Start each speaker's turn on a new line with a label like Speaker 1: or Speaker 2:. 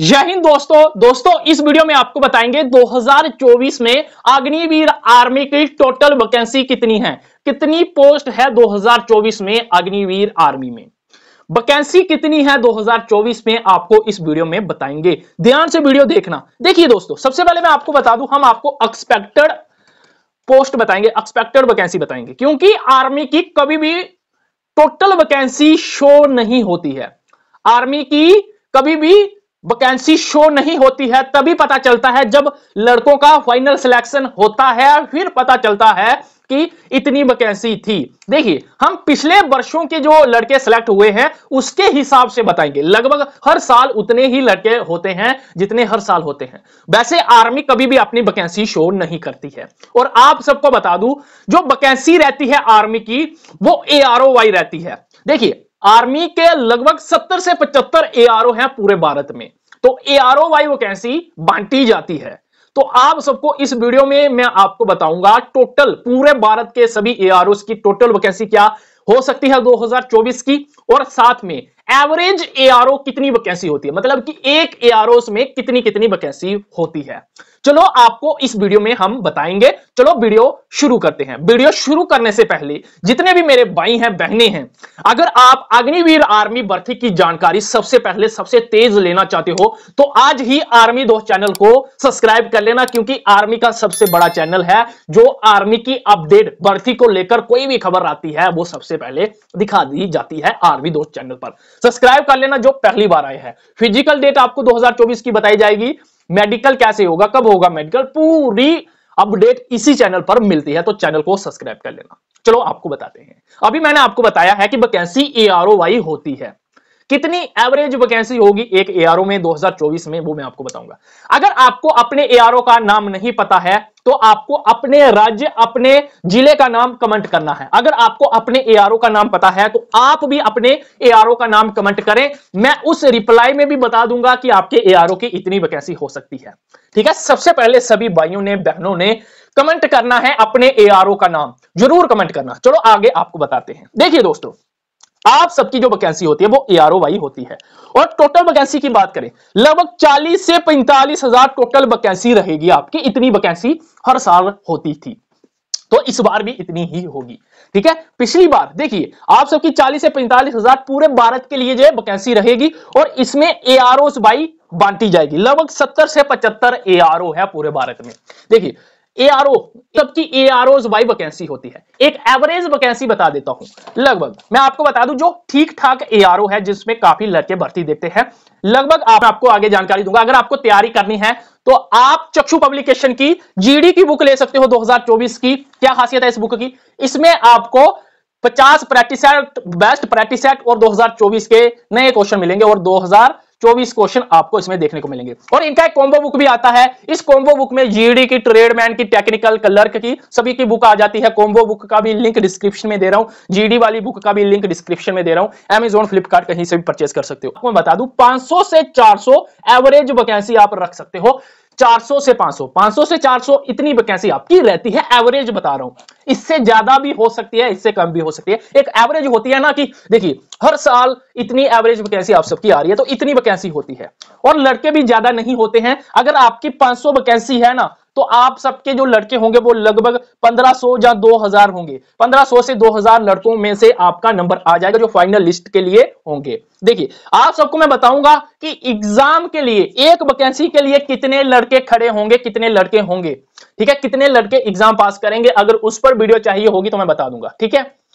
Speaker 1: जय हिंद दोस्तों दोस्तों इस वीडियो में आपको बताएंगे 2024 में अग्निवीर आर्मी की टोटल वैकेंसी कितनी है कितनी पोस्ट है 2024 में अग्निवीर आर्मी में वैकेंसी कितनी है 2024 में आपको इस वीडियो में बताएंगे ध्यान से वीडियो देखना देखिए दोस्तों सबसे पहले मैं आपको बता दूं हम आपको एक्सपेक्टेड पोस्ट बताएंगे एक्सपेक्टेड वैकेंसी बताएंगे क्योंकि आर्मी की कभी भी टोटल वैकेंसी शो नहीं होती है आर्मी की कभी भी वैकेंसी शो नहीं होती है तभी पता चलता है जब लड़कों का फाइनल सिलेक्शन होता है फिर पता चलता है कि इतनी वैकेंसी थी देखिए हम पिछले वर्षों के जो लड़के सिलेक्ट हुए हैं उसके हिसाब से बताएंगे लगभग हर साल उतने ही लड़के होते हैं जितने हर साल होते हैं वैसे आर्मी कभी भी अपनी वैकेंसी शो नहीं करती है और आप सबको बता दूं जो वैकेंसी रहती है आर्मी की वो ए रहती है देखिए आर्मी के लगभग 70 से 75 एआरओ हैं पूरे भारत में तो एआरओ वाई कैसी बांटी जाती है तो आप सबको इस वीडियो में मैं आपको बताऊंगा टोटल पूरे भारत के सभी एआरओ की टोटल वो कैसी क्या हो सकती है 2024 की और साथ में एवरेज एआरओ कितनी वैकेंसी होती है मतलब कि एक एआरओ में कितनी कितनी वैकेंसी होती है चलो आपको इस वीडियो में हम बताएंगे चलो वीडियो शुरू करते हैं वीडियो शुरू करने से पहले जितने भी मेरे भाई हैं बहने हैं अगर आप अग्निवीर आर्मी भर्ती की जानकारी सबसे पहले सबसे तेज लेना चाहते हो तो आज ही आर्मी दो चैनल को सब्सक्राइब कर लेना क्योंकि आर्मी का सबसे बड़ा चैनल है जो आर्मी की अपडेट भर्ती को लेकर कोई भी खबर आती है वो सबसे पहले दिखा दी जाती है आर्मी दो चैनल पर सब्सक्राइब कर लेना जो पहली बार आए हैं फिजिकल डेट आपको 2024 की बताई जाएगी मेडिकल कैसे होगा कब होगा मेडिकल पूरी अपडेट इसी चैनल पर मिलती है तो चैनल को सब्सक्राइब कर लेना चलो आपको बताते हैं अभी मैंने आपको बताया है कि वैकेंसी ए होती है कितनी एवरेज वैकेंसी होगी एक एआरओ में 2024 में वो मैं आपको बताऊंगा अगर आपको अपने एआरओ का नाम नहीं पता है तो आपको अपने राज्य अपने जिले का नाम कमेंट करना है अगर आपको अपने एआरओ का नाम पता है तो आप भी अपने एआरओ का नाम कमेंट करें मैं उस रिप्लाई में भी बता दूंगा कि आपके एआरओ की इतनी वैकेंसी हो सकती है ठीक है सबसे पहले सभी भाइयों ने बहनों ने कमेंट करना है अपने एआरओ का नाम जरूर कमेंट करना चलो आगे आपको बताते हैं देखिए दोस्तों आप सबकी जो वैकेंसी होती है वो ए आर ओ वाई होती है और टोटल वैकेंसी की बात करें लगभग 40 से पैंतालीस हजार टोटल वैकेंसी रहेगी आपकी इतनी वैकेंसी हर साल होती थी तो इस बार भी इतनी ही होगी ठीक है पिछली बार देखिए आप सबकी 40 से पैंतालीस हजार पूरे भारत के लिए जो है वैकेंसी रहेगी और इसमें ए आर बाई बांटी जाएगी लगभग 70 से 75 ए आर ओ है पूरे भारत में देखिए एआरओ सबकी एआरओ बाई वैकेंसी होती है एक एवरेज वैकेंसी बता देता हूं लगभग मैं आपको बता दूं जो ठीक ठाक एआरओ है जिसमें काफी लड़के भर्ती देते हैं लगभग आप आपको आगे जानकारी दूंगा अगर आपको तैयारी करनी है तो आप चक्षु पब्लिकेशन की जीडी की बुक ले सकते हो 2024 की क्या खासियत है इस बुक की इसमें आपको 50 प्रैक्टिस बेस्ट प्रैक्टिस और 2024 के नए क्वेश्चन मिलेंगे और 2000 चौबीस क्वेश्चन आपको इसमें देखने को मिलेंगे और इनका एक कॉम्बो बुक भी आता है इस कॉम्बो बुक में जीडी की ट्रेडमैन की टेक्निकल कलर्क की सभी की बुक आ जाती है कॉम्बो बुक का भी लिंक डिस्क्रिप्शन में दे रहा हूं जीडी वाली बुक का भी लिंक डिस्क्रिप्शन में दे रहा हूं एमेजोन फ्लिपकार्ट कहीं से भी परचेज कर सकते हो आपको बता दू पांच से चार एवरेज वैकेंसी आप रख सकते हो 400 से 500, 500 से 400 इतनी वैकेंसी आपकी रहती है एवरेज बता रहा हूं इससे ज्यादा भी हो सकती है इससे कम भी हो सकती है एक एवरेज होती है ना कि देखिए हर साल इतनी एवरेज वैकेंसी आप सबकी आ रही है तो इतनी वैकेंसी होती है और लड़के भी ज्यादा नहीं होते हैं अगर आपकी 500 वैकेंसी है ना तो आप सबके जो लड़के होंगे वो लगभग 1500 या 2000 होंगे 1500 से 2000 लड़कों में से आपका नंबर आ जाएगा जो फाइनल लिस्ट के लिए होंगे देखिए आप सबको मैं बताऊंगा कि एग्जाम के लिए एक वैकेंसी के लिए कितने लड़के खड़े होंगे कितने लड़के होंगे ठीक है कितने लड़के एग्जाम पास करेंगे अगर उस पर वीडियो चाहिए होगी तो मैं बता दूंगा ठीक है